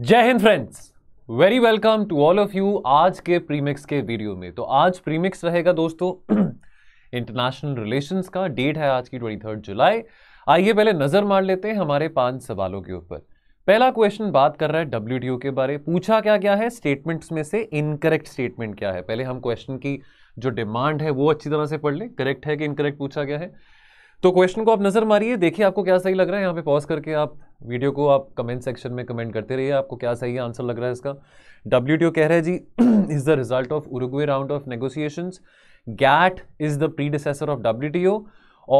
जय हिंद friends very welcome to all of you आज के प्रीमिक्स के वीडियो में तो आज प्रीमिक्स रहेगा दोस्तों इंटरनेशनल रिलेशंस का डेट है आज की ट्वेंटी थर्ड जुलाई आइए पहले नज़र मार लेते हैं हमारे पांच सवालों के ऊपर पहला क्वेश्चन बात कर रहा है डब्ल्यू के बारे पूछा क्या क्या है स्टेटमेंट्स में से इनकरेक्ट स्टेटमेंट क्या है पहले हम क्वेश्चन की जो डिमांड है वो अच्छी तरह से पढ़ लें करेक्ट है कि इनकरेक्ट पूछा गया है तो क्वेश्चन को आप नज़र मारिए देखिए आपको क्या सही लग रहा है यहाँ पे पॉज करके आप वीडियो को आप कमेंट सेक्शन में कमेंट करते रहिए आपको क्या सही आंसर लग रहा है इसका डब्ल्यू कह रहे हैं G is the result of Uruguay round of negotiation GATT is the predecessor of W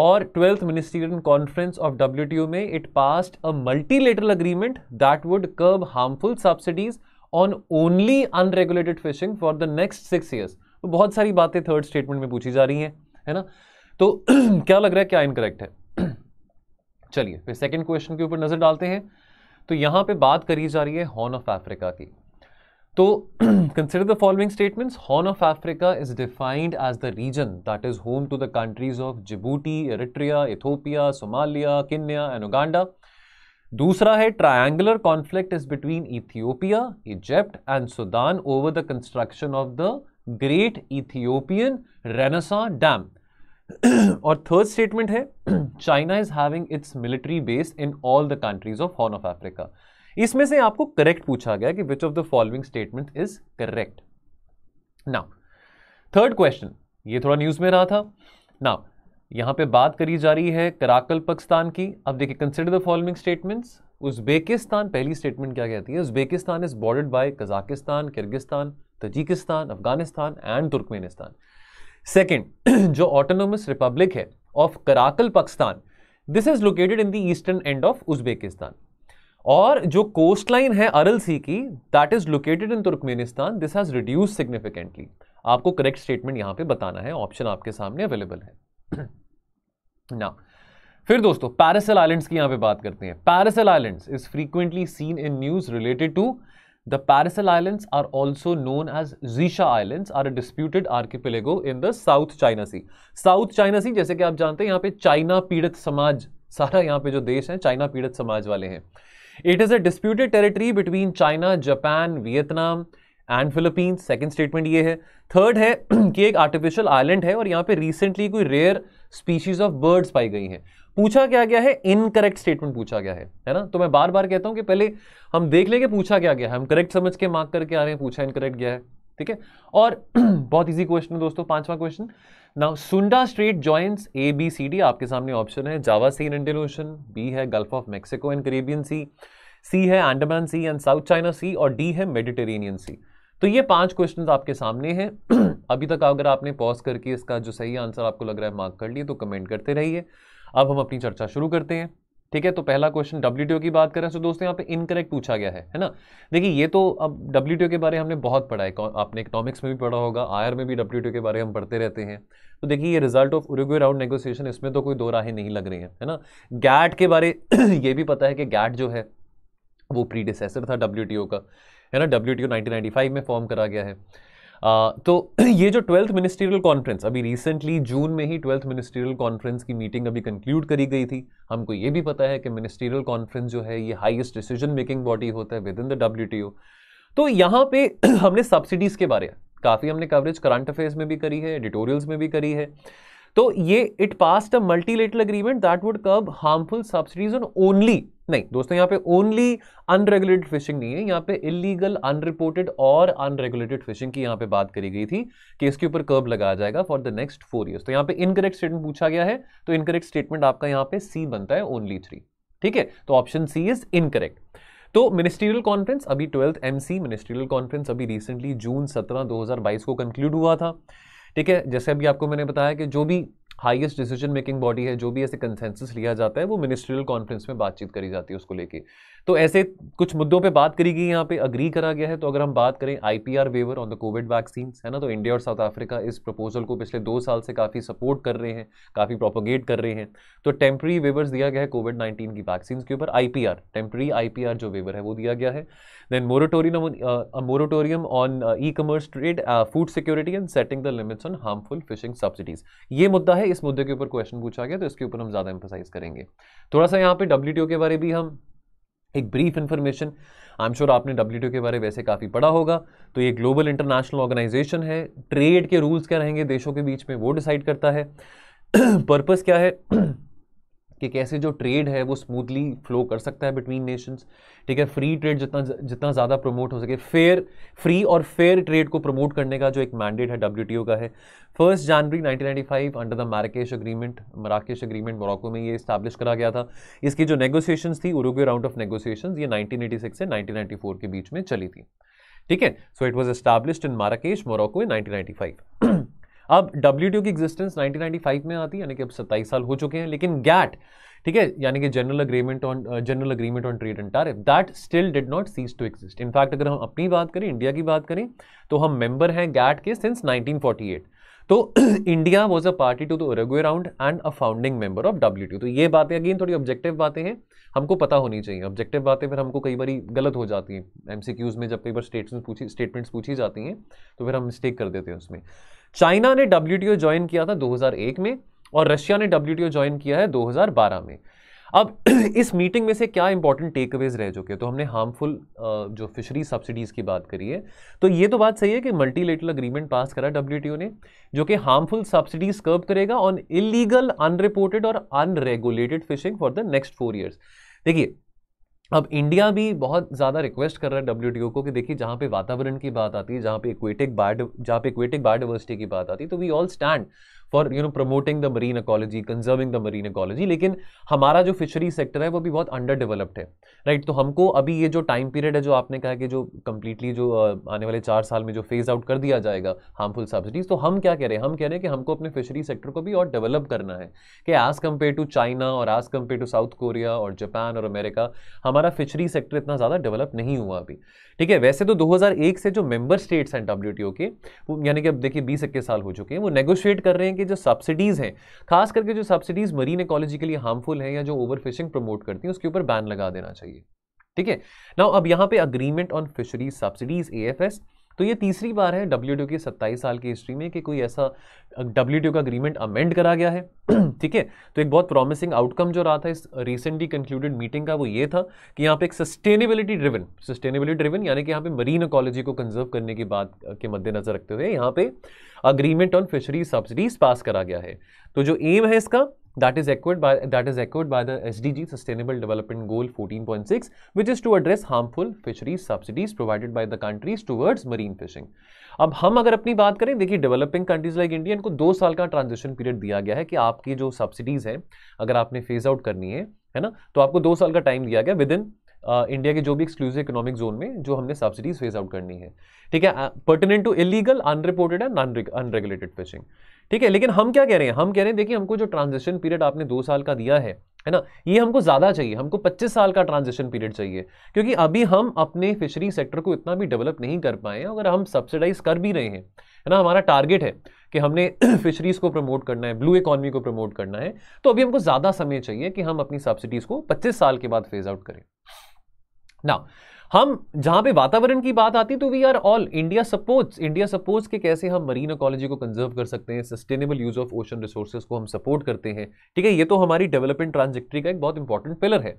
और twelfth ministerial conference of W में it passed a multilateral agreement that would curb harmful subsidies on only unregulated fishing for the next six years तो बहुत सारी बातें third statement में पूछी जा रही हैं है ना तो क्या लग रहा है क्या इनकरेक्ट है चलिए फिर सेकेंड क्वेश्चन के ऊपर नज़र डालते हैं तो यहां पे बात करी जा रही है हॉर्न ऑफ अफ्रीका की तो consider the following statements Horn of Africa is defined as the region that is home to the countries of Djibouti Eritrea Ethiopia Somalia Kenya and Uganda दूसरा है triangular conflict is between Ethiopia Egypt and Sudan over the construction of the Great Ethiopian Renaissance Dam और third statement है China is having its military base in all the countries of Horn of Africa इसमें से आपको correct पूछा गया कि which of the following statement is correct now third question ये थोड़ा न्यूज में रहा था नाउ यहां पे बात करी जा रही है कराकल पाकिस्तान की अब देखिए consider the following statements Uzbekistan पहली स्टेटमेंट क्या कहती है Uzbekistan is bordered by Kazakhstan Kyrgyzstan Tajikistan Afghanistan and Turkmenistan second जो ऑटोनोमस रिपब्लिक है of Karakalpakstan this is located in the eastern end of Uzbekistan और जो कोस्ट लाइन है Aral Sea की that is located in Turkmenistan this has reduce significantly आपको correct statement यहां पे बताना है ऑप्शन आपके सामने अवेलेबल है ना फिर दोस्तों पैरासल आइलैंड्स की यहां पे बात करते हैं Paracel Islands is frequently seen in news related to The Paracel Islands are also known as Zisha Islands are a disputed archipelago in the South China Sea. South China Sea जैसे कि आप जानते हैं यहाँ पे चाइना पीड़ित समाज सारा यहाँ पे जो देश है चाइना पीड़ित समाज वाले हैं it is a disputed territory between China Japan Vietnam and Philippines second statement ये है थर्ड है कि एक आर्टिफिशियल आइलैंड है और यहाँ पे रिसेंटली कोई रेयर स्पीशीज ऑफ बर्ड्स पाई गई हैं पूछा क्या गया है इनकरेक्ट स्टेटमेंट पूछा गया है है ना तो मैं बार बार कहता हूं कि पहले हम देख लेंगे पूछा क्या गया है हम करेक्ट समझ के मार्क करके आ रहे हैं पूछा इनकरेक्ट गया है ठीक है और बहुत इजी क्वेश्चन है दोस्तों पांचवा question now Sunda Strait joins A B C D आपके सामने ऑप्शन है Java Sea in Indian Ocean B है Gulf of Mexico and Caribbean Sea C है Andaman Sea and South China Sea और डी है मेडिटेरेनियन सी तो ये पांच क्वेश्चन आपके सामने हैं अभी तक अगर आपने पॉज करके इसका जो सही आंसर आपको लग रहा है मार्क कर लिए तो कमेंट करते रहिए अब हम अपनी चर्चा शुरू करते हैं ठीक है तो पहला क्वेश्चन डब्ल्यू की बात करें तो दोस्तों यहाँ पे इनकरेक्ट पूछा गया है है ना देखिए ये तो अब डब्ल्यू के बारे में हमने बहुत पढ़ा है आपने इकोनॉमिक्स में भी पढ़ा होगा आयर में भी डब्ल्यू के बारे में हम पढ़ते रहते हैं तो देखिए ये result of Uruguay round negotiation इसमें तो कोई दो राहें नहीं लग रही हैं है ना गैट के बारे ये भी पता है कि गैट जो है वो प्रीडिसेसर था डब्ल्यू का है ना डब्ल्यू टी में फॉर्म करा गया है तो ये जो ट्वेल्थ मिनिस्ट्रियल कॉन्फ्रेंस अभी रिसेंटली जून में ही ट्वेल्थ मिनिस्ट्रियल कॉन्फ्रेंस की मीटिंग अभी कंक्लूड करी गई थी हमको ये भी पता है कि मिनिस्ट्रियल कॉन्फ्रेंस जो है ये हाईएस्ट डिसीजन मेकिंग बॉडी होता है विद इन द डब्ल्यू तो यहाँ पे हमने सब्सिडीज़ के बारे में काफ़ी हमने कवरेज करंट अफेयर्स में भी करी है एडिटोरियल्स में भी करी है तो ये it passed a multilateral agreement that would curb harmful subsidies on only नहीं दोस्तों यहाँ पे ओनली अनरेगुलेटेड फिशिंग नहीं है यहाँ पे इलीगल अनरिपोर्टेड और अनरेगुलेटेड फिशिंग की यहाँ पे बात करी गई थी कि इसके ऊपर कर्ब लगाया जाएगा for the next four years तो यहाँ पे इनकरेक्ट स्टेटमेंट पूछा गया है तो इनकरेक्ट स्टेटमेंट आपका यहाँ पे सी बनता है ओनली थ्री ठीक है तो ऑप्शन सी इज इनकरेक्ट तो मिनिस्ट्रियल कॉन्फ्रेंस अभी ट्वेल्थ एमसी मिनिस्ट्रियल कॉन्फ्रेंस अभी रिसेंटली जून 17 2022 को कंक्लूड हुआ था ठीक है जैसे अभी आपको मैंने बताया कि जो भी हाईएस्ट डिसीजन मेकिंग बॉडी है जो भी ऐसे कंसेंसस लिया जाता है वो मिनिस्ट्रियल कॉन्फ्रेंस में बातचीत करी जाती है उसको लेके तो ऐसे कुछ मुद्दों पे बात करी गई यहाँ पे अग्री करा गया है तो अगर हम बात करें IPR waiver on the COVID vaccine है ना तो इंडिया और साउथ अफ्रीका इस प्रपोजल को पिछले दो साल से काफ़ी सपोर्ट कर रहे हैं काफ़ी प्रोपोगेट कर रहे हैं तो टेम्प्री वेवर्स दिया गया है कोविड नाइन्टीन की वैक्सीन के ऊपर आई पी टेम्प्री आई जो वेवर है वो दिया गया है Then moratorium on, uh, a moratorium on uh, e-commerce trade, uh, food security and setting the limits on harmful fishing subsidies. ye mudda hai is mudde ke upar question pucha gaya to iske upar hum zyada emphasize karenge thoda sa yahan pe wto ke bare bhi hum एक brief information I am sure आपने W के बारे में वैसे काफ़ी पढ़ा होगा तो ये ग्लोबल इंटरनेशनल ऑर्गेनाइजेशन है ट्रेड के रूल्स क्या रहेंगे देशों के बीच में वो डिसाइड करता है पर्पस क्या है कि कैसे जो ट्रेड है वो स्मूथली फ्लो कर सकता है बिटवीन नेशंस ठीक है फ्री ट्रेड जितना जितना ज़्यादा प्रमोट हो सके फेयर फ्री और फेयर ट्रेड को प्रमोट करने का जो एक मैंडेट है डब्ल्यू का है फर्स्ट जनवरी 1995 under the Marrakesh agreement Marrakesh agreement Morocco में ये इस्टेब्लिश करा गया था इसकी जो नेगोशिएशन थी उरुगे राउंड ऑफ नेगोशिएशन ये नाइनटीन से नाइनटीन के बीच में चली थी ठीक है so it was established in Marrakesh Morocco in nineteen अब डब्ल्यू की एग्जिस्टेंस 1995 में आती है यानी कि अब सत्ताईस साल हो चुके हैं लेकिन गैट ठीक है यानी कि general agreement on general agreement on trade and tariff that still did not cease to exist in fact अगर हम अपनी बात करें इंडिया की बात करें तो हम मेंबर हैं गैट के सिंस 1948 तो India was a party to the Uruguay round and a founding member of W तो ये बातें अगेन थोड़ी ऑब्जेक्टिव बातें हैं हमको पता होनी चाहिए ऑब्जेक्टिव बातें फिर हमको कई बार गलत हो जाती हैं एम में जब कई बार स्टेटमेंट्स पूछी स्टेटमेंट्स पूछी जाती हैं तो फिर हम मिस्टेक कर देते हैं उसमें चाइना ने डब्ल्यू ज्वाइन किया था 2001 में और रशिया ने डब्ल्यू ज्वाइन किया है 2012 में अब इस मीटिंग में से क्या इंपॉर्टेंट टेक अवेज रह चुके हैं तो हमने हार्मफुल जो फिशरी सब्सिडीज़ की बात करी है तो ये तो बात सही है कि मल्टीलेटरल अग्रीमेंट पास करा डब्ल्यू ने जो कि हार्मफुल सब्सिडीज कर्ब करेगा ऑन इलीगल अनरिपोर्टेड और unregulated fishing for the next four years देखिए अब इंडिया भी बहुत ज़्यादा रिक्वेस्ट कर रहा है डब्ल्यू को कि देखिए जहाँ पे वातावरण की बात आती है जहाँ पे इक्वेटिक बायो जहाँ पे इक्वेटिक बायोडाइवर्सिटी की बात आती है तो we all stand for you know promoting the marine ecology conserving the marine ecology लेकिन हमारा जो फिशरी सेक्टर है वो भी बहुत अंडर डेवलप्ड है राइट right? तो हमको अभी ये जो टाइम पीरियड है जो आपने कहा कि जो कंप्लीटली जो आने वाले चार साल में जो फेज आउट कर दिया जाएगा हार्मफुल सब्सिडीज तो हम क्या कह रहे हैं हम कह रहे हैं कि हमको अपने फिशरी सेक्टर को भी और डेवलप करना है कि एज़ कम्पेयर टू चाइना और as compare to South Korea और जापान और अमेरिका हमारा फिशरी सेक्टर इतना ज़्यादा डेवलप नहीं हुआ अभी ठीक है वैसे तो 2001 से जो मेंबर स्टेट्स हैं डब्ल्यू के वो यानी कि अब देखिए बीस इक्कीस साल हो चुके हैं वो नेगोशिएट कर रहे हैं कि जो सब्सिडीज़ हैं खास करके जो सब्सिडीज़ मरीन इकोलॉजी के लिए हार्मफुल हैं या जो ओवर फिशिंग प्रमोट करती हैं उसके ऊपर बैन लगा देना चाहिए ठीक है ना अब यहाँ पे अग्रीमेंट ऑन फिशरीज सब्सिडीज़ ए तो ये तीसरी बार है डब्ल्यू की सत्ताईस साल की हिस्ट्री में कि कोई ऐसा डब्ल्यू का अग्रीमेंट अमेंड करा गया है ठीक है तो एक बहुत प्रॉमिसिंग आउटकम जो रहा था इस रिसेंटली कंक्लूडेड मीटिंग का वो ये था कि यहाँ पे एक सस्टेनेबिलिटी ड्रिवन सस्टेनेबिलिटी ड्रिवन यानी कि यहाँ पे मरीन इकोलॉजी को कंजर्व करने की बात के मद्देनजर रखते हुए यहाँ पे agreement on fishery subsidies pass करा गया है तो जो एम है इसका that is that is echoed by the S D G sustainable development goal fourteen point six which is to address harmful fisheries subsidies provided by the countries towards marine fishing अब हम अगर अपनी बात करें देखिए developing countries like India इनको दो साल का ट्रांजिशन पीरियड दिया गया है कि आपकी जो सब्सिडीज हैं अगर आपने फेज आउट करनी है है ना तो आपको दो साल का टाइम दिया गया विद इन इंडिया के जो भी एक्सक्लूसिव इकोनॉमिक जोन में जो हमने सब्सिडीज फेज आउट करनी है ठीक है pertinent to illegal unreported and unregulated fishing ठीक है लेकिन हम क्या कह रहे हैं हम कह रहे हैं देखिए हमको जो ट्रांजेक्शन पीरियड आपने दो साल का दिया है है ना ये हमको ज़्यादा चाहिए हमको 25 साल का ट्रांजिशन पीरियड चाहिए क्योंकि अभी हम अपने फिशरी सेक्टर को इतना भी डेवलप नहीं कर पाए अगर हम सब्सिडाइज कर भी रहे हैं है ना हमारा टारगेट है कि हमने फिशरीज़ को प्रमोट करना है ब्लू इकोनॉमी को प्रमोट करना है तो अभी हमको ज़्यादा समय चाहिए कि हम अपनी सब्सिडीज़ को पच्चीस साल के बाद फेज आउट करें ना हम जहां पे वातावरण की बात आती तो we are all India supports India supports के कैसे हम मरीन इकोलॉजी को कंजर्व कर सकते हैं sustainable use of ocean resources को हम सपोर्ट करते हैं ठीक है ये तो हमारी डेवलपमेंट ट्रांजेक्ट्री का एक बहुत इंपॉर्टेंट पिलर है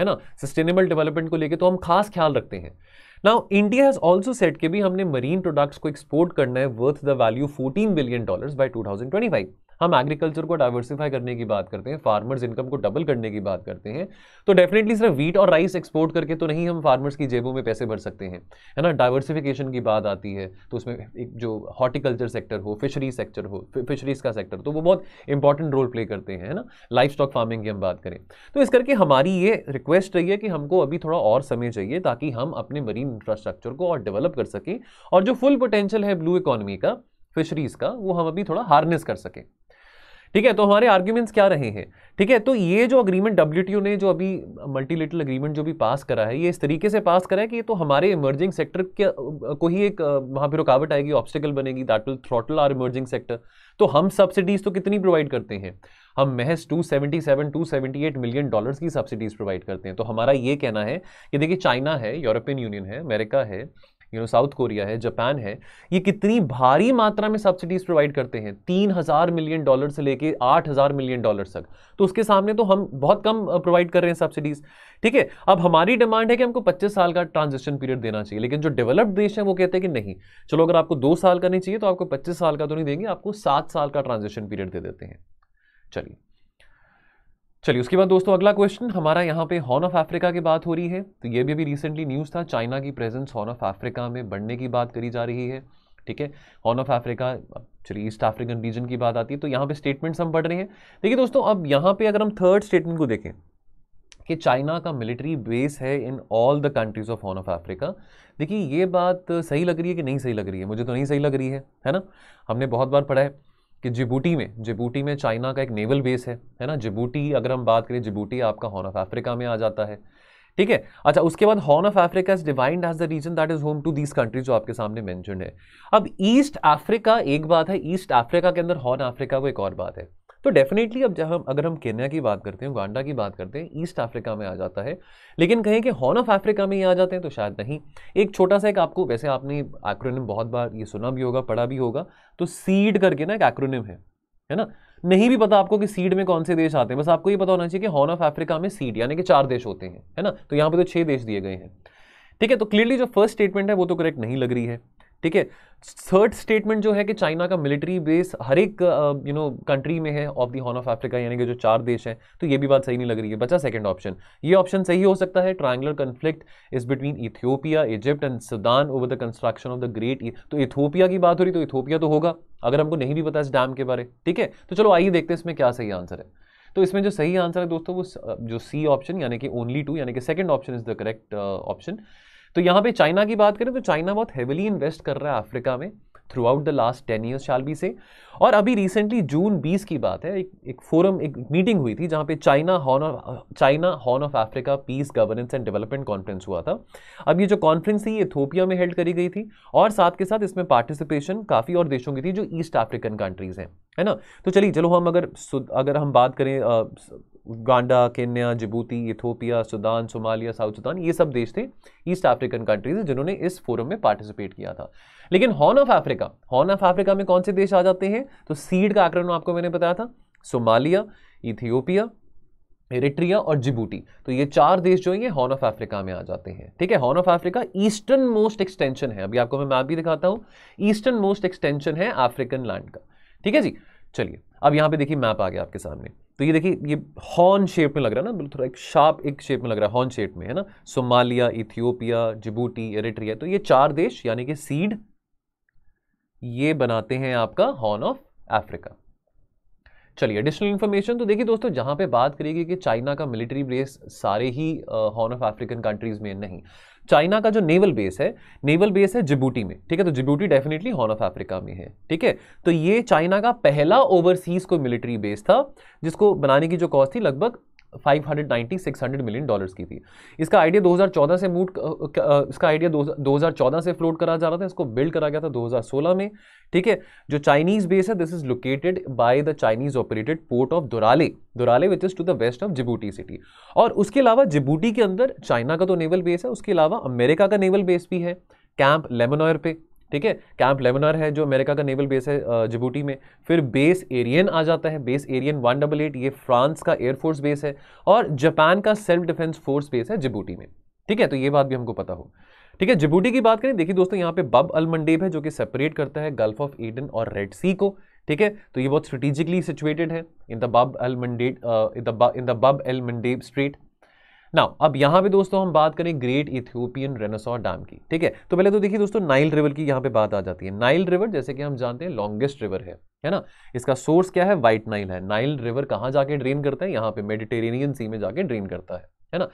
है ना सस्टेनेबल डेवलपमेंट को लेकर तो हम खास ख्याल रखते हैं now India has also set के भी हमने मरीन प्रोडक्ट्स को एक्सपोर्ट करना है worth the value 14 billion dollars by 2025 हम एग्रीकल्चर को डाइवर्सिफाई करने की बात करते हैं फार्मर्स इनकम को डबल करने की बात करते हैं तो डेफिनेटली सिर्फ वीट और राइस एक्सपोर्ट करके तो नहीं हम फार्मर्स की जेबों में पैसे भर सकते हैं है ना डाइवर्सिफिकेशन की बात आती है तो उसमें एक जो हॉर्टिकल्चर सेक्टर हो फिशरी सेक्टर हो फिशरीज का सेक्टर तो वो बहुत इंपॉर्टेंट रोल प्ले करते हैं है ना लाइफ स्टॉक फार्मिंग की हम बात करें तो इस करके हमारी ये रिक्वेस्ट रही है कि हमको अभी थोड़ा और समय चाहिए ताकि हम अपने मरीन इंफ्रास्ट्रक्चर को और डेवलप कर सकें और जो फुल पोटेंशियल है ब्लू इकोनॉमी का फिशरीज का वो हम अभी थोड़ा हार्नेस कर सकें ठीक है तो हमारे आर्ग्यूमेंट्स क्या रहे हैं ठीक है तो ये जो अग्रीमेंट डब्ल्यू ने जो अभी मल्टीलेटरल अग्रीमेंट जो भी पास करा है ये इस तरीके से पास करा है कि ये तो हमारे इमर्जिंग सेक्टर के को ही एक वहाँ पर रुकावट आएगी ऑब्स्टिकल बनेगी that will throttle our emerging sector तो हम सब्सिडीज़ तो कितनी प्रोवाइड करते हैं हम महज 277 278 मिलियन डॉलर्स की सब्सिडीज़ प्रोवाइड करते हैं तो हमारा ये कहना है कि देखिए चाइना है यूरोपियन यूनियन है अमेरिका है यू नो साउथ कोरिया है जापान है ये कितनी भारी मात्रा में सब्सिडीज प्रोवाइड करते हैं तीन हज़ार मिलियन डॉलर से लेके आठ हज़ार मिलियन डॉलर तक तो उसके सामने तो हम बहुत कम प्रोवाइड कर रहे हैं सब्सिडीज़ ठीक है अब हमारी डिमांड है कि हमको पच्चीस साल का ट्रांजेक्शन पीरियड देना चाहिए लेकिन जो डेवलप्ड देश है वो कहते हैं कि नहीं चलो अगर आपको दो साल का नहीं चाहिए तो आपको पच्चीस साल का तो नहीं देंगे आपको सात साल का ट्रांजेक्शन पीरियड दे देते हैं चलिए चलिए उसके बाद दोस्तों अगला क्वेश्चन हमारा यहाँ पे हॉर्न ऑफ अफ्रीका की बात हो रही है तो ये भी अभी रिसेंटली न्यूज़ था चाइना की प्रेजेंस हॉर्न ऑफ अफ्रीका में बढ़ने की बात करी जा रही है ठीक है हॉर्न ऑफ अफ्रीका चलिए ईस्ट अफ्रीकन रीजन की बात आती है तो यहाँ पे स्टेटमेंट्स हम पढ़ रहे हैं देखिए दोस्तों अब यहाँ पर अगर हम थर्ड स्टेटमेंट को देखें कि चाइना का मिलिट्री बेस है in all the countries of Horn of Africa देखिए ये बात सही लग रही है कि नहीं सही लग रही है मुझे तो नहीं सही लग रही है है ना हमने बहुत बार पढ़ा है कि जिबूटी में जिबूटी में चाइना का एक नेवल बेस है है ना जिबूटी अगर हम बात करें जिबूटी आपका हॉर्न ऑफ अफ्रीका में आ जाता है ठीक है अच्छा उसके बाद Horn of Africa is defined as the region that is home to these countries जो आपके सामने मैंशन है अब ईस्ट अफ्रीका एक बात है ईस्ट अफ्रीका के अंदर हॉर्न अफ्रीका वो एक और बात है तो डेफिनेटली अब जब हम अगर हम केन्या की बात करते हैं गांडा की बात करते हैं ईस्ट अफ्रीका में आ जाता है लेकिन कहें कि हॉर्न ऑफ अफ्रीका में ही आ जाते हैं तो शायद नहीं एक छोटा सा एक आपको वैसे आपने एक्रोनिम बहुत बार ये सुना भी होगा पढ़ा भी होगा तो सीड करके ना एक एक्रोनिम है है ना नहीं भी पता आपको कि सीड में कौन से देश आते हैं बस आपको ये पता होना चाहिए कि हॉर्न ऑफ अफ्रीका में सीड यानी कि चार देश होते हैं है ना तो यहाँ पर तो छः देश दिए गए हैं ठीक है तो क्लियरली जो फर्स्ट स्टेटमेंट है वो तो करेक्ट नहीं लग रही है ठीक है थर्ड स्टेटमेंट जो है कि चाइना का मिलिट्री बेस हर एक यू नो कंट्री में है of the Horn of Africa यानी कि जो चार देश हैं तो ये भी बात सही नहीं लग रही है बचा सेकंड ऑप्शन ये ऑप्शन सही हो सकता है triangular conflict is between Ethiopia Egypt and Sudan over the construction of the Great तो इथियोपिया की बात हो रही तो इथोपिया तो होगा अगर हमको नहीं भी पता इस डैम के बारे ठीक है तो चलो आइए देखते हैं इसमें क्या सही आंसर है तो इसमें जो सही आंसर है दोस्तों वो जो सी ऑप्शन यानी कि ओनली टू यानी कि second option is the correct option तो यहाँ पे चाइना की बात करें तो चाइना बहुत हेविली इन्वेस्ट कर रहा है अफ्रीका में throughout the last ten years shall be से और अभी रिसेंटली जून बीस की बात है एक एक फोरम एक मीटिंग हुई थी जहाँ पे China Horn of China Horn of Africa peace governance and development conference हुआ था अब ये जो कॉन्फ्रेंस थी ये थोपिया में हेल्ड करी गई थी और साथ के साथ इसमें पार्टिसिपेशन काफ़ी और देशों की थी जो ईस्ट अफ्रीकन कंट्रीज़ हैं है ना तो चलिए चलो हम अगर अगर हम बात करें Uganda Kenya Djibouti Ethiopia Sudan Somalia South Sudan ये सब देश थे ईस्ट अफ्रीकन कंट्रीज जिन्होंने इस फोरम में पार्टिसिपेट किया था लेकिन Horn of Africa Horn of Africa में कौन से देश आ जाते हैं तो सीड का आक्रमण आपको मैंने बताया था सोमालिया इथियोपिया एरिट्रिया और जिबूटी तो ये चार देश जो है ये हॉर्न ऑफ अफ्रीका में आ जाते हैं ठीक है horn of Africa eastern most extension है अभी आपको मैं मैप भी दिखाता हूँ ईस्टर्न मोस्ट एक्सटेंशन है अफ्रीकन लैंड का ठीक है जी चलिए अब यहाँ पे देखिए मैप आ गया आपके सामने तो ये देखिए ये हॉर्न शेप में लग रहा है ना बिल्कुल थोड़ा एक शार्प एक शेप में लग रहा है हॉर्न शेप में है ना सोमालिया इथियोपिया जिबूटी एरिट्रिया तो ये चार देश यानी कि सीड ये बनाते हैं आपका हॉर्न ऑफ अफ्रीका चलिए एडिशनल इन्फॉर्मेशन तो देखिए दोस्तों जहां पे बात करेगी कि चाइना का मिलिट्री बेस सारे ही हॉर्न ऑफ अफ्रीकन कंट्रीज़ में नहीं चाइना का जो नेवल बेस है नेवल बेस है जिबूटी में ठीक है तो Djibouti definitely horn of Africa में है ठीक है तो ये चाइना का पहला ओवरसीज कोई मिलिट्री बेस था जिसको बनाने की जो कॉस्ट थी लगभग 590 600 मिलियन डॉलर्स की थी इसका आइडिया 2014 से मूट इसका आइडिया 2014 से फ्लोट करा जा रहा था इसको बिल्ड करा गया था 2016 में ठीक है जो चाइनीज बेस है this is located by the Chinese operated port of Doraleh Doraleh which is to the west of Djibouti city और उसके अलावा जिबूटी के अंदर चाइना का तो नेवल बेस है उसके अलावा अमेरिका का नेवल बेस भी है कैंप लेमनॉयर पे ठीक है कैंप लेबनार है जो अमेरिका का नेवल बेस है जबूटी में फिर बेस एरियन आ जाता है base Aerienne one double eight ये फ्रांस का एयरफोर्स बेस है और जापान का सेल्फ डिफेंस फोर्स बेस है जिबूटी में ठीक है तो ये बात भी हमको पता हो ठीक है जिबूटी की बात करें देखिए दोस्तों यहाँ पे बब अल मंडेब है जो कि सेपरेट करता है गल्फ ऑफ एडन और रेड सी को ठीक है तो ये बहुत स्ट्रेटेजिकली सिचुएटेड है in the Bab al Mandeb in the Bab el Mandeb strait now अब यहाँ पे दोस्तों हम बात करें ग्रेट इथियोपियन रेनासोर डैम की ठीक है तो पहले तो देखिए दोस्तों नाइल रिवर की यहाँ पे बात आ जाती है नाइल रिवर जैसे कि हम जानते हैं लॉन्गेस्ट रिवर है है ना इसका सोर्स क्या है वाइट नाइल है नाइल रिवर कहाँ जाके ड्रेन करता है यहाँ पे मेडिटेरेनियन सी में जाके ड्रेन करता है है ना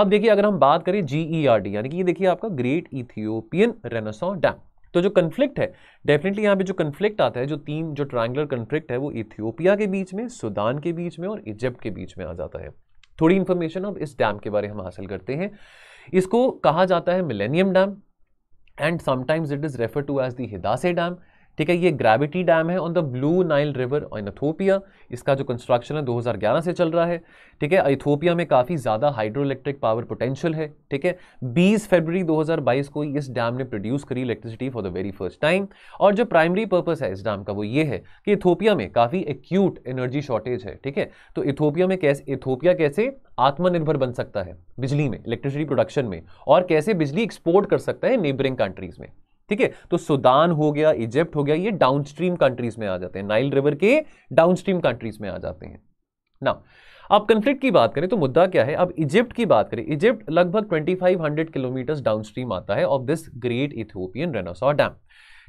अब देखिए अगर हम बात करें जीईआरडी e यानी कि ये देखिए आपका ग्रेट इथियोपियन रेनासोर डैम तो जो कन्फ्लिक्ट है डेफिनेटली यहाँ पे जो कन्फ्लिक्ट आता है जो तीन जो ट्रायंगुलर कन्फ्लिक्ट है वो इथियोपिया के बीच में सुदान के बीच में और इजिप्ट के बीच में आ जाता है थोड़ी इंफॉर्मेशन अब इस डैम के बारे में हम हासिल करते हैं इसको कहा जाता है millennium dam and sometimes it is refer to as the Hidase dam ठीक है ये ग्रेविटी डैम है on the Blue Nile river in Ethiopia इसका जो कंस्ट्रक्शन है 2011 से चल रहा है ठीक है इथोपिया में काफ़ी ज़्यादा हाइड्रो इलेक्ट्रिक पावर पोटेंशियल है ठीक है 20 फरवरी 2022 को इस डैम ने प्रोड्यूस करी electricity for the very first time और जो प्राइमरी पर्पज़ है इस डैम का वो ये है कि इथोपिया में काफ़ी एक्यूट एनर्जी शॉर्टेज है ठीक है तो इथोपिया में कैसे इथोपिया कैसे आत्मनिर्भर बन सकता है बिजली में इलेक्ट्रिसिटी प्रोडक्शन में और कैसे बिजली एक्सपोर्ट कर सकता है नेबरिंग कंट्रीज़ में ठीक है तो सुदान हो गया इजिप्ट हो गया ये डाउनस्ट्रीम कंट्रीज में आ जाते हैं नाइल रिवर के डाउनस्ट्रीम कंट्रीज में आ जाते हैं ना अब कंफ्लिक्ट की बात करें तो मुद्दा क्या है अब इजिप्ट की बात करें इजिप्ट लगभग 2500 किलोमीटर डाउनस्ट्रीम आता है of this great Ethiopian Renaissance dam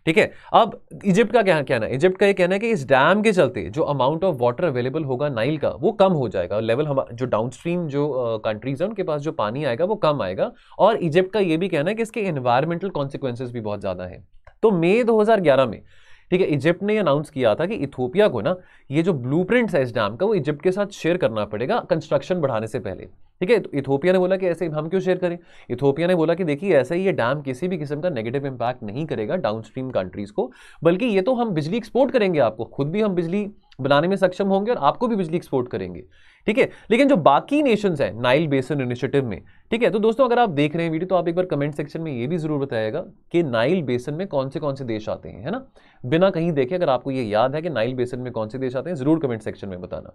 ठीक है अब इजिप्ट का क्या कहना है इजिप्ट का ये कहना है कि इस डैम के चलते जो अमाउंट ऑफ वाटर अवेलेबल होगा नाइल का वो कम हो जाएगा लेवल हम जो डाउन स्ट्रीम जो कंट्रीज है उनके पास जो पानी आएगा वो कम आएगा और इजिप्ट का ये भी कहना है कि इसके इन्वायरमेंटल कॉन्सिक्वेंसेज भी बहुत ज़्यादा है तो मई 2011 में ठीक है इजिप्ट ने अनाउंस किया था कि इथोपिया को ना ये जो ब्लू है इस डैम का वो इजिप्ट के साथ शेयर करना पड़ेगा कंस्ट्रक्शन बढ़ाने से पहले ठीक है तो इथोपिया ने बोला कि ऐसे हम क्यों शेयर करें इथोपिया ने बोला कि देखिए ऐसे ही ये डैम किसी भी किस्म का नेगेटिव इंपैक्ट नहीं करेगा डाउनस्ट्रीम कंट्रीज़ को बल्कि ये तो हम बिजली एक्सपोर्ट करेंगे आपको खुद भी हम बिजली बनाने में सक्षम होंगे और आपको भी बिजली एक्सपोर्ट करेंगे ठीक है लेकिन जो बाकी नेशंस है नाइल बेसन इनिशिएटिव में ठीक है तो दोस्तों अगर आप देख रहे हैं वीडियो तो आप एक बार कमेंट सेक्शन में ये भी जरूर बताएगा कि नाइल बेसन में कौन से कौन से देश आते हैं है ना बिना कहीं देखे अगर आपको ये याद है कि नाइल बेसन में कौन से देश आते हैं जरूर कमेंट सेक्शन में बताना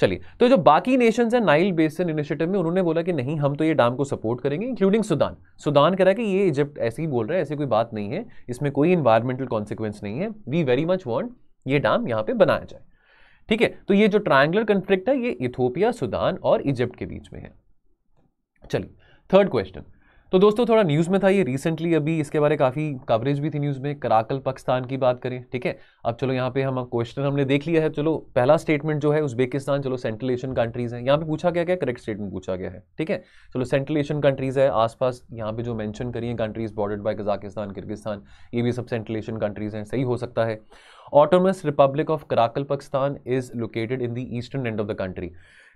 चलिए तो जो बाकी नेशन हैं नाइल बेसन इनिशिएटिव में उन्होंने बोला कि नहीं हम तो ये डैम को सपोर्ट करेंगे इंक्लूडिंग सुदान सुदान कह रहा है कि ये इजिप्ट ऐसे ही बोल रहा है ऐसी कोई बात नहीं है इसमें कोई इन्वायरमेंटल कॉन्सिक्वेंस नहीं है वी वेरी मच वॉन्ट ये डैम यहाँ पे बनाया जाए ठीक है तो ये जो ट्राइंगुलर कंफ्लिक्ट है ये इथोपिया सुदान और इजिप्ट के बीच में है चलिए थर्ड क्वेश्चन तो दोस्तों थोड़ा न्यूज़ में था ये रिसेंटली अभी इसके बारे काफ़ी कवरेज भी थी न्यूज़ में कराकल पाकिस्तान की बात करें ठीक है अब चलो यहाँ पे हम क्वेश्चन हमने देख लिया है चलो पहला स्टेटमेंट जो है उज्बेकिस्तान चलो सेंट्रल एशियन कंट्रीज़ हैं यहाँ पे पूछा गया क्या करेक्ट स्टेटमेंट पूछा गया है ठीक है चलो सेंट्रल एशियन कंट्रीज़ है आस पास यहाँ जो मैंशन करिए countries bordered by Kazakhstan Kyrgyzstan ये भी सब सेंट्रल एशियन कंट्रीज़ हैं सही हो सकता है autonomous republic of Karakalpakstan is located in the eastern end of the country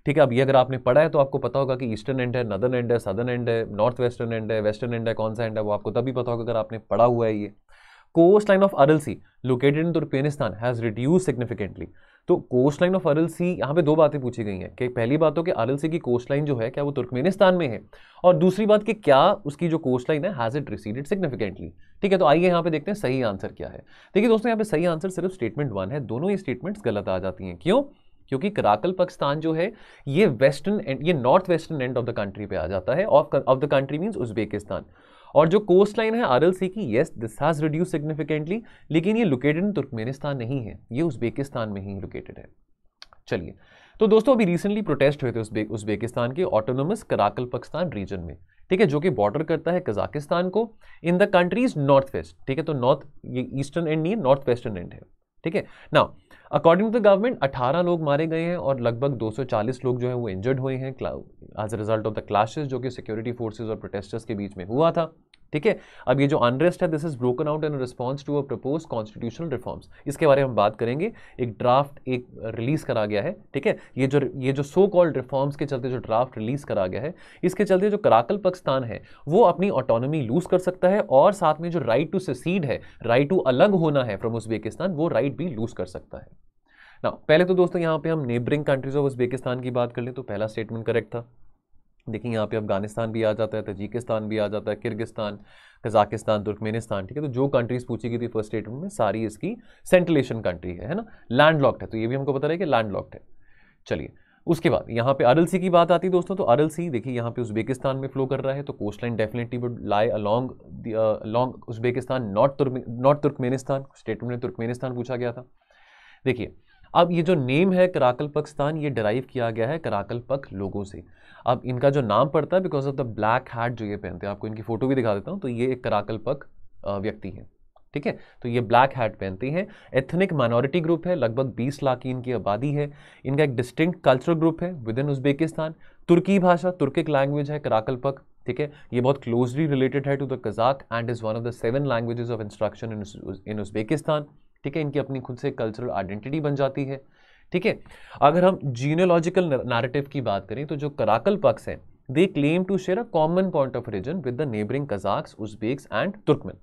ठीक है अब ये अगर आपने पढ़ा है तो आपको पता होगा कि ईस्टर्न एंड है नदर्न एंड है सदर्न एंड है नॉर्थ वेस्टर्न एंड है वेस्टर्न एंड है कौन सा एंड है वो आपको तभी पता होगा अगर आपने पढ़ा हुआ है ये coast line of Aral sea located in Turkmenistan has reduce significantly तो coast line of Aral sea यहाँ पे दो बातें पूछी गई हैं कि पहली बात हो तो कि अरल सी की कोस्ट लाइन जो है क्या वो तुर्कमेनिस्तान में है और दूसरी बात कि क्या उसकी जो कोस्ट लाइन है हैज़ इट रिसीडेड सिग्निफिकेंटली ठीक है तो आइए यहाँ पे देखते हैं सही आंसर क्या है देखिए दोस्तों यहाँ पे सही आंसर सिर्फ स्टेटमेंट वन है दोनों ही स्टेटमेंट्स गलत आ जाती हैं क्यों क्योंकि कराकल पाकिस्तान जो है ये वेस्टर्न एंड ये north western end of the country पे आ जाता है of of the country means Uzbekistan और जो कोस्ट लाइन है आर की yes this has reduce significantly लेकिन ये लोकेटेड इन तुर्कमेनिस्तान नहीं है ये उज्बेकिस्तान में ही लोकेटेड है चलिए तो दोस्तों अभी रिसेंटली प्रोटेस्ट हुए थे उज्बेकिस्तान के ऑटोनोमस कराकल पाकिस्तान रीजन में ठीक है जो कि बॉर्डर करता है कजाकिस्तान को in the countries north west ठीक है तो नॉर्थ ये ईस्टर्न एंड नहीं है नॉर्थ वेस्टर्न एंड है ठीक है ना अकॉर्डिंग टू द गवर्नमेंट 18 लोग मारे गए हैं और लगभग 240 लोग जो हैं वो इंजर्ड हुए हैं as a result of the clashes जो कि सिक्योरिटी फोर्सेज और प्रोटेस्टर्स के बीच में हुआ था ठीक है अब ये जो अनरेस्ट है this is broken out in response to a propose constitutional reforms इसके बारे में हम बात करेंगे एक ड्राफ्ट एक रिलीज करा गया है ठीक है ये जो ये जो सो कॉल्ड रिफॉर्म्स के चलते जो ड्राफ्ट रिलीज करा गया है इसके चलते जो कराकल पाकिस्तान है वो अपनी ऑटोनॉमी लूज कर सकता है और साथ में जो राइट टू ससीड है राइट टू अलग होना है फ्रॉम उजबेकिस्तान वो राइट भी लूज कर सकता है ना पहले तो दोस्तों यहाँ पे हम नेबरिंग कंट्रीज ऑफ उजबेकिस्तान की बात कर लें तो पहला स्टेटमेंट करेक्ट था देखिए यहाँ पे अफगानिस्तान भी आ जाता है तजिकिस्तान भी आ जाता है किर्गिस्तान कजाकिस्तान तुर्कमेनिस्तान ठीक है तो जो कंट्रीज पूछी गई थी फर्स्ट स्टेटमेंट में सारी इसकी सेंट्रल एशियन कंट्री है है ना लैंड लॉक्ड है तो ये भी हमको पता रहे कि लैंड लॉक्ड है चलिए उसके बाद यहाँ पे अरल सी की बात आती है दोस्तों तो अरल सी देखिए यहाँ पे उज्बेकिस्तान में फ्लो कर रहा है तो coast line definitely would lie along along Uzbekistan north north Turkmenistan statement में तुर्कमेनिस्तान पूछा गया था देखिए अब ये जो नेम है कराकल पाकिस्तान ये डराइव किया गया है कराकल पक लोगों से अब इनका जो नाम पड़ता है because of the black hat जो ये पहनते हैं आपको इनकी फ़ोटो भी दिखा देता हूँ तो ये एक कराकल पक व्यक्ति हैं ठीक है तो ये ब्लैक हैट पहनते हैं एथनिक माइनॉरिटी ग्रुप है लगभग 20 लाख की इनकी आबादी है इनका एक डिस्टिंक्ट कल्चरल ग्रुप है विद इन उज्बेकिस्तान तुर्की भाषा तुर्किक लैंग्वेज है कराकलपक ठीक है ये बहुत क्लोजली रिलेटेड है to the Kazakh and is one of the seven languages of instruction in Uzbekistan ठीक है इनकी अपनी खुद से कल्चरल आइडेंटिटी बन जाती है ठीक है अगर हम जीनोलॉजिकल नारेटिव की बात करें तो जो कराकल पक्ष है they claim to share a common point of region with the neighbouring Kazakhs Uzbeks and Turkmen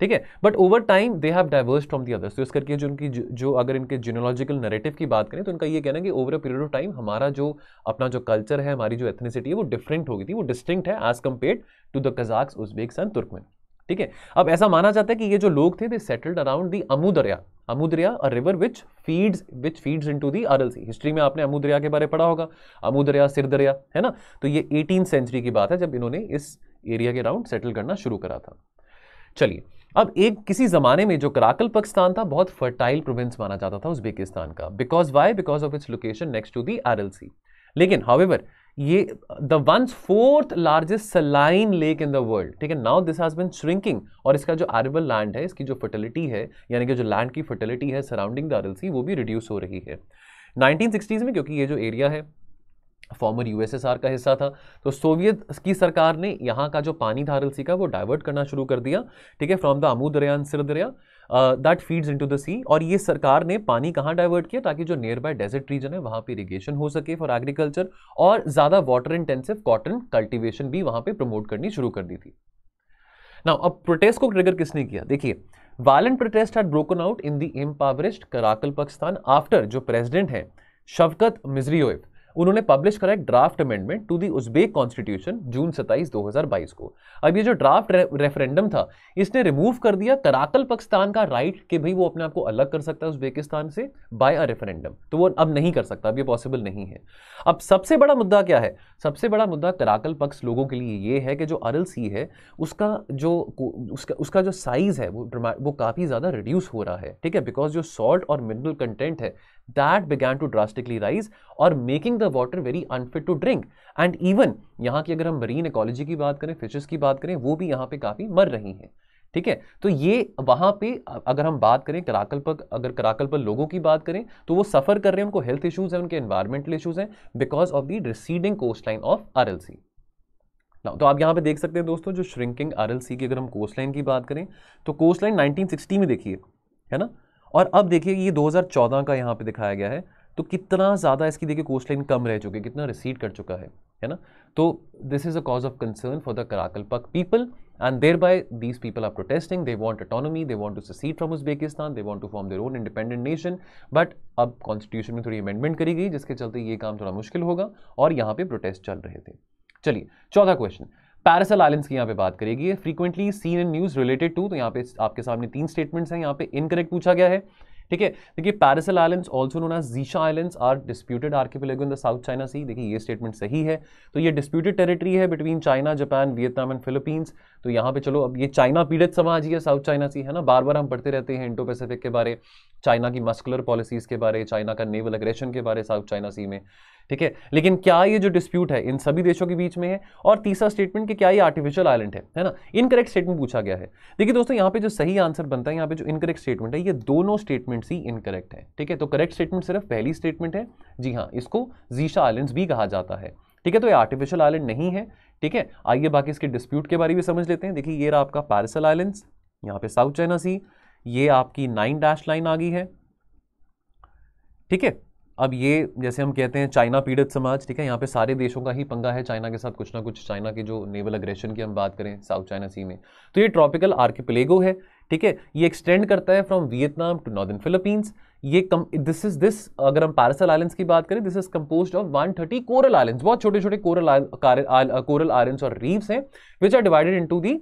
ठीक है but over time they have diverse from the others तो इस करके जो उनकी जो अगर इनके जीनोलॉजिकल नरेटिव की बात करें तो उनका ये कहना है कि over a period of time हमारा जो अपना जो कल्चर है हमारी जो एथनिसिटी है वो डिफरेंट होगी थी वो डिस्टिंक्ट है as compare to the Kazakhs Uzbeks and Turkmen ठीक है अब ऐसा माना जाता है कि ये जो लोग थे they settled around the Amu Amu Darya a river which feeds which feeds into the Aral sea history में आपने अमूदरिया के बारे में पढ़ा होगा अमूदरिया सिरदरिया है ना तो ये एटीन सेंचुरी की बात है जब इन्होंने इस एरिया के अराउंड सेटल करना शुरू करा था चलिए अब एक किसी ज़माने में जो कराकल पाकिस्तान था बहुत फर्टाइल प्रोविंस माना जाता था उज्बेकिस्तान का because why because of its location next to the Aral लेकिन हाउ ये the once fourth largest saline lake in the world ठीक है now this has been shrinking और इसका जो आरबल लैंड है इसकी जो फर्टिलिटी है यानी कि जो लैंड की फर्टिलिटी है सराउंडिंग द अरल सी वो भी रिड्यूस हो रही है 1960s में क्योंकि ये जो एरिया है फॉर्मर यूएसएसआर का हिस्सा था तो सोवियत की सरकार ने यहाँ का जो पानी था अरल सी का वो डाइवर्ट करना शुरू कर दिया ठीक है from the अमू Darya Syr Darya that feeds into the sea और ये सरकार ने पानी कहाँ डाइवर्ट किया ताकि जो नियर बाय डेजर्ट रीजन है वहाँ पे इरीगेशन हो सके फॉर एग्रीकल्चर और ज़्यादा वाटर इंटेंसिव कॉटन कल्टिवेशन भी वहाँ पे प्रमोट करनी शुरू कर दी थी नाउ अब प्रोटेस्ट को ट्रिगर किसने किया देखिए violent protest had broken out in the Karakalpakstan after जो प्रेसिडेंट है शवकत मिजरीओएफ उन्होंने पब्लिश करा एक draft amendment to the Uzbek constitution जून हज़ार बाईस को अब ये जो ड्राफ्ट रे, रेफरेंडम था इसने रिमूव कर दिया तराकल पाकिस्तान का राइट कि भाई वो अपने आप को अलग कर सकता है उज्बेकिस्तान से बाय अ रेफरेंडम तो वो अब नहीं कर सकता अब ये पॉसिबल नहीं है अब सबसे बड़ा मुद्दा क्या है सबसे बड़ा मुद्दा तराकल पक्ष लोगों के लिए ये है कि जो अरल सी है उसका जो उसका उसका जो साइज़ है वो वो काफ़ी ज़्यादा रिड्यूस हो रहा है ठीक है बिकॉज जो सॉल्ट और मिनरल कंटेंट है that began to drastically rise और making the water very unfit to drink and even यहाँ की अगर हम मरीन एकोलॉजी की बात करें फिशेज की बात करें वो भी यहाँ पे काफ़ी मर रही हैं ठीक है तो ये वहाँ पे अगर हम बात करें कराकल पर अगर कराकल पर लोगों की बात करें तो वो सफ़र कर रहे हैं उनको हेल्थ इश्यूज़ हैं उनके इन्वायरमेंटल इश्यूज़ हैं because of the receding coast line of Aral sea तो आप यहाँ पे देख सकते हैं दोस्तों जो श्रिंकिंग आर एल सी की अगर हम कोस्ट लाइन की बात करें तो कोस्ट लाइन नाइनटीन में देखिए है ना और अब देखिए ये 2014 का यहाँ पे दिखाया गया है तो कितना ज़्यादा इसकी देखिए कोस्ट लाइन कम रह चुकी है कितना रिसीड कर चुका है है ना तो this is a cause of concern for the Karakalpak people and and by these people are protesting they want autonomy they want to secede from Uzbekistan they want to form their own independent nation but अब constitution में थोड़ी amendment करी गई जिसके चलते ये काम थोड़ा मुश्किल होगा और यहाँ पे प्रोटेस्ट चल रहे थे चलिए चौथा क्वेश्चन पैरासल आइलैंड्स की यहाँ पे बात करेगी frequently seen in news related to तो यहाँ पे आपके सामने तीन स्टेटमेंट्स हैं यहाँ पे इनकरेक्ट पूछा गया है ठीक है देखिए Paracel islands also known as Xisha islands are disputed archipelago in the South China Sea देखिए ये स्टेटमेंट सही है तो ये डिस्प्यूटेड टेरिटरी है between China Japan Vietnam and Philippines तो यहाँ पे चलो अब ये चाइना पीड़ित समाज ही है साउथ चाइना सी है ना बार बार हम पढ़ते रहते हैं इंडो पैसिफिक के बारे चाइना की मस्कुलर पॉलिसीज़ के बारे चाइना का नेवल अग्रेशन के बारे साउथ चाइना सी में ठीक है लेकिन क्या ये जो डिस्प्यूट है इन सभी देशों के बीच में है और तीसरा स्टेटमेंट कि क्या ये आर्टिफिशियल आइलैंड है है ना इनकरेक्ट स्टेटमेंट पूछा गया है देखिए दोस्तों यहाँ पे जो सही आंसर बनता है यहाँ पे जो इनकरेक्ट स्टेटमेंट है ये दोनों स्टेटमेंट्स ही इनकरेक्ट है ठीक है तो करेक्ट स्टेटमेंट सिर्फ पहली स्टेटमेंट है जी हाँ इसको जीशा आइलैंड भी कहा जाता है ठीक है तो ये आर्टिफिशियल आइलैंड नहीं है ठीक है आइए बाकी इसके डिस्प्यूट के बारे में समझ लेते हैं देखिए ये रहा आपका पार्सल आइलैंड यहाँ पे साउथ चाइना सी ये आपकी नाइन डैश लाइन आ गई है ठीक है अब ये जैसे हम कहते हैं चाइना पीड़ित समाज ठीक है यहाँ पे सारे देशों का ही पंगा है चाइना के साथ कुछ ना कुछ चाइना के जो नेवल अग्रेशन की हम बात करें साउथ चाइना सी में तो ये ट्रॉपिकल आर्किपलेगो है ठीक है ये एक्सटेंड करता है from Vietnam to northern Philippines ये कम दिस इज दिस अगर हम पार्सल आइलैंड्स की बात करें this is compose of one thirty coral island बहुत छोटे छोटे कोरल कोरल आइलैंड और रीव्स हैं which are divided into the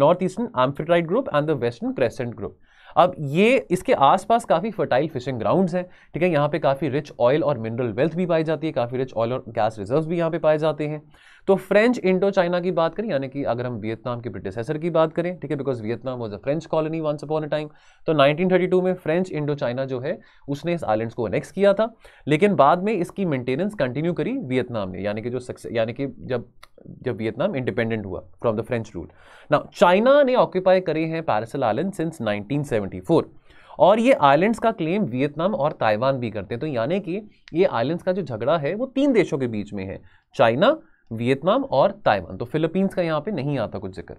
north eastern Amphitrite group and the western Crescent group अब ये इसके आसपास काफ़ी फर्टाइल फिशिंग ग्राउंड्स हैं ठीक है यहाँ पे काफ़ी रिच ऑयल और मिनरल वेल्थ भी पाई जाती है काफ़ी रिच ऑयल और गैस रिजर्व्स भी यहाँ पे पाए जाते हैं तो फ्रेंच इंडो चाइना की बात करें यानी कि अगर हम वियतनाम के प्रोटेसर की बात करें ठीक है because Vietnam was a French colony once upon a time तो 1932 में फ्रेंच इंडो चाइना जो है उसने इस आइलैंड्स को अनेक्स किया था लेकिन बाद में इसकी मेंटेनेंस कंटिन्यू करी वियतनाम ने यानी कि जो सक्सेस यानी कि जब जब वियतनाम इंडिपेंडेंट हुआ फ्रॉम द फ्रेंच रूल ना चाइना ने ऑक्यूपाई करे हैं पैरसल आइलैंड सिंस 1974 और ये आइलैंड्स का क्लेम वियतनाम और ताइवान भी करते हैं तो यानी कि ये आइलैंड्स का जो झगड़ा है वो तीन देशों के बीच में है चाइना वियतनाम और ताइवान तो फिलीपींस का यहाँ पे नहीं आता कुछ जिक्र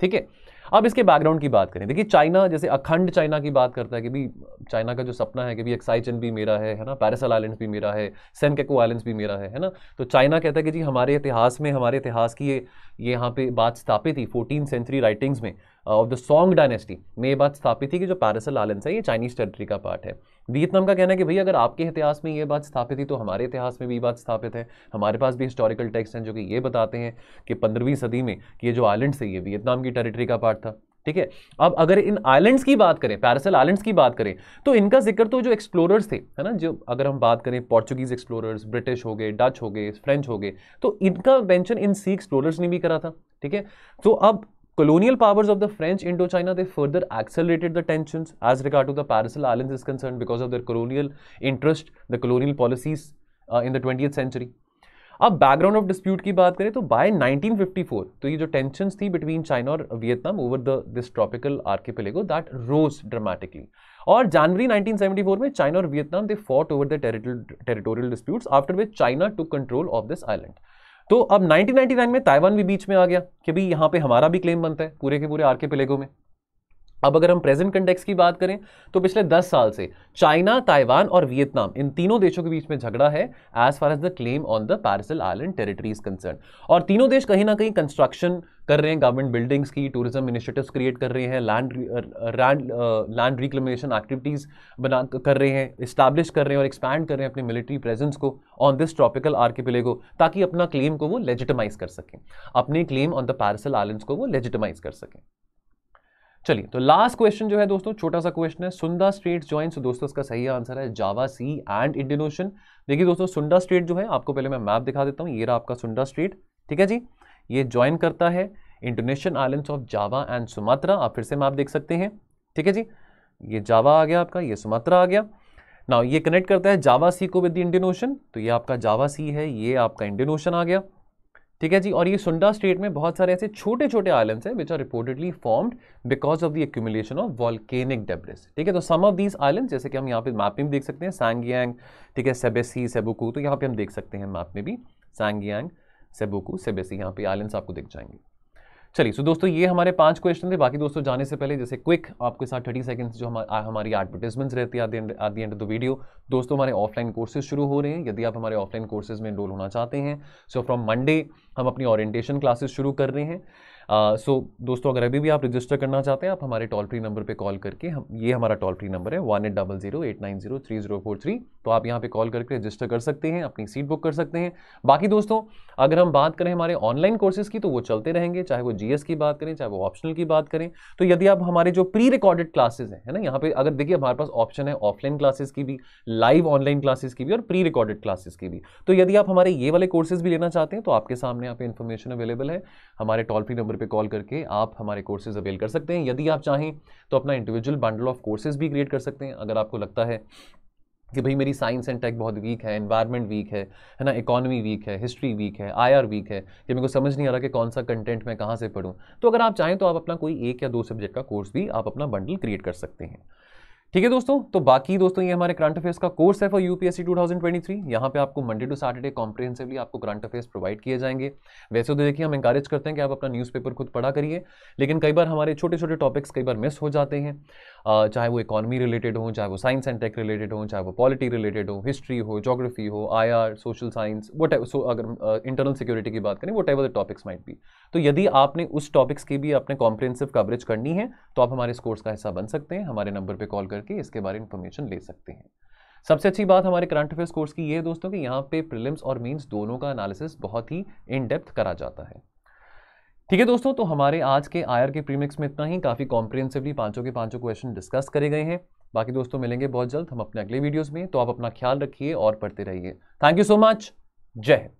ठीक है अब इसके बैकग्राउंड की बात करें देखिए चाइना जैसे अखंड चाइना की बात करता है कि भी चाइना का जो सपना है कि भी एक्साइचन भी मेरा है है ना पैरासल आइलैंड भी मेरा है सेनकेको आइलैंड भी मेरा है है ना तो चाइना कहता है कि जी हमारे इतिहास में हमारे इतिहास की ये यहाँ पे बात स्थापित थी फोर्टीन सेंचुरी राइटिंग्स में ऑफ द सॉन्ग डायनेस्टी में ये बात स्थापित थी कि जो पैरसल आलेंस है ये चाइनीज टेरिटरी का पार्ट है वियतनाम का कहना है कि भैया अगर आपके इतिहास में ये बात स्थापित थी तो हमारे इतिहास में भी ये बात स्थापित है हमारे पास भी हिस्टोरिकल टेक्स्ट हैं जो कि ये बताते हैं कि पंद्रहवीं सदी में ये जो आइलैंड्स है ये वियतनाम की टेरिटरी का पार्ट था ठीक है अब अगर इन आइलैंड्स की बात करें पैरसल आइलैंड्स की बात करें तो इनका जिक्र तो जो एक्सप्लोरर्स थे है ना जो अगर हम बात करें पोर्चुगीज एक्सप्लोरर्स ब्रिटिश हो गए डच हो गए फ्रेंच हो गए तो इनका मेंशन इन सी एक्सप्लोरर्स ने भी करा था ठीक है तो अब Colonial powers of the French Indochina, they further accelerated the tensions as regard to the Paracel Islands is concerned because of their colonial interest, the colonial policies uh, in the 20th century. अब background of dispute की बात करें तो bye 1954 तो ये जो tension थी between China और Vietnam over the this tropical archipelago that rose dramatically और जनवरी 1974 में चाइना और Vietnam they fought over the territorial disputes after which China took control of this island तो अब 1999 में ताइवान भी बीच में आ गया कि भाई यहाँ पे हमारा भी क्लेम बनता है पूरे के पूरे आर के पिलेगो में अब अगर हम प्रेजेंट कंटेक्स की बात करें तो पिछले 10 साल से चाइना ताइवान और वियतनाम इन तीनों देशों के बीच में झगड़ा है as far as the claim on the Paracel island territories concern और तीनों देश कहीं ना कहीं कंस्ट्रक्शन कर रहे हैं गवर्नमेंट बिल्डिंग्स की टूरिज्म इनिशिएटिव्स क्रिएट कर रहे हैं land land land reclamation activities बना कर रहे हैं इस्टेब्लिश कर रहे हैं और एक्सपैंड कर रहे हैं अपने मिलिट्री प्रेजेंस को ऑन दिस ट्रॉपिकल को ताकि अपना क्लेम को वो लेजिटमाइज कर सकें अपने claim on the Paracel islands को वो लेजिटमाइज कर सकें चलिए तो लास्ट क्वेश्चन जो है दोस्तों छोटा सा क्वेश्चन है सुंदा स्ट्रेट ज्वाइन सो दोस्तों इसका सही आंसर है Java sea and Indian ocean देखिए दोस्तों सुंडा स्ट्रेट जो है आपको पहले मैं मैप दिखा देता हूँ ये रहा आपका सुंडा स्ट्रेट ठीक है जी ये ज्वाइन करता है Indonesian islands of Java and Sumatra आप फिर से मैप देख सकते हैं ठीक है जी ये जावा आ गया आपका ये सुमात्रा आ गया नाउ ये कनेक्ट करता है जावा सी को विद द इंडियन ओशन तो ये आपका जावा सी है ये आपका इंडियन ओशन आ गया ठीक है जी और ये सुंडा स्टेट में बहुत सारे ऐसे छोटे छोटे आइलैंड्स हैं which are reportedly formed because of the accumulation of volcanic debris ठीक है तो सम ऑफ दीज आइलैंड्स जैसे कि हम यहाँ पे मैप में भी देख सकते हैं सैंगियांग ठीक है सेबेसी सेबुकू तो यहाँ पे हम देख सकते हैं मैप में भी सैंगियांग सेबुकू सेबेसी यहाँ पे आइलैंड्स आपको दिख जाएंगे चलिए सो दोस्तों ये हमारे पांच क्वेश्चन थे बाकी दोस्तों जाने से पहले जैसे क्विक आपके साथ थर्टी सेकंड्स जो हम, हमारी एडवर्टीजमेंट्स रहती है at the end of the video दोस्तों हमारे ऑफलाइन कोर्सेज शुरू हो रहे हैं यदि आप हमारे ऑफलाइन कोर्सेज में इनरोल होना चाहते हैं सो फ्रॉम मंडे हम अपनी ओरिएंटेशन क्लासेस शुरू कर रहे हैं सो uh, so, दोस्तों अगर अभी भी आप रजिस्टर करना चाहते हैं आप हमारे टोल फ्री नंबर पे कॉल करके हम ये हमारा टोल फ्री नंबर है one eight double zero eight nine zero three zero four three तो आप यहाँ पे कॉल करके रजिस्टर कर सकते हैं अपनी सीट बुक कर सकते हैं बाकी दोस्तों अगर हम बात करें हमारे ऑनलाइन कोर्सेज की तो वो चलते रहेंगे चाहे वो जी की बात करें चाहे वो ऑप्शनल की बात करें तो यदि आप हमारे जो प्री रिकॉर्डेड क्लासेज हैं है ना यहाँ पे अगर देखिए हमारे पास ऑप्शन है ऑफलाइन क्लासेज की भी लाइव ऑनलाइन क्लासेज की भी और प्री रिकॉर्डेड क्लासेज की भी तो यदि आप हमारे ये वाले कोर्सेज भी लेना चाहते हैं तो आपके सामने यहाँ पे इन्फॉर्मेशन अवेलेबल है हमारे टोल फ्री नंबर पे कॉल करके आप हमारे कोर्सेज अवेल कर सकते हैं यदि आप चाहें तो अपना इंडिविजुअल बंडल ऑफ कोर्सेज भी क्रिएट कर सकते हैं अगर आपको लगता है कि भाई मेरी साइंस एंड टेक बहुत वीक है इन्वायरमेंट वीक है है ना इकोनॉमी वीक है हिस्ट्री वीक है आईआर वीक है कि मेरे को समझ नहीं आ रहा कि कौन सा कंटेंट मैं कहाँ से पढ़ूँ तो अगर आप चाहें तो आप अपना कोई एक या दो सब्जेक्ट का कोर्स भी आप अपना बंडल क्रिएट कर सकते हैं ठीक है दोस्तों तो बाकी दोस्तों ये हमारे करंट अफेयर्स का कोर्स है फॉर यूपीएससी 2023 यहाँ पे आपको मंडे टू सैटरडे कॉम्प्रिहेंसिवली आपको करंट अफेयर्स प्रोवाइड किए जाएंगे वैसे तो देखिए हम इंकरेज करते हैं कि आप अपना न्यूज़पेपर खुद पढ़ा करिए लेकिन कई बार हमारे छोटे छोटे टॉपिक्स कई बार मिस हो जाते हैं चाहे वो इकोनॉमी रिलेटेड हो चाहे वो साइंस एंड टेक रिलेटेड हो चाहे वो पॉलिटी रिलेटेड हो हिस्ट्री हो जोग्राफी हो I R social science what so अगर इंटरनल सिक्योरिटी की बात करें whatever the topics might भी तो यदि आपने उस टॉपिक्स की भी अपने कॉम्प्रेंसिव कवरेज करनी है तो आप हमारे इस कोर्स का हिस्सा बन सकते हैं हमारे नंबर पर कॉल करके इसके बारे में इन्फॉर्मेशन ले सकते हैं सबसे अच्छी बात हमारे करंट अफेयर्स कोर्स की ये है दोस्तों कि यहाँ पे प्रिलिम्स और मेंस दोनों का एनालिसिस बहुत ही इन डेप्थ करा जाता है ठीक है दोस्तों तो हमारे आज के आयर के प्रीमिक्स में इतना ही काफ़ी कॉम्प्रिहेंसिवली पांचों के पांचों क्वेश्चन डिस्कस करे गए हैं बाकी दोस्तों मिलेंगे बहुत जल्द हम अपने अगले वीडियोज़ में तो आप अपना ख्याल रखिए और पढ़ते रहिए थैंक यू सो मच जय हिंद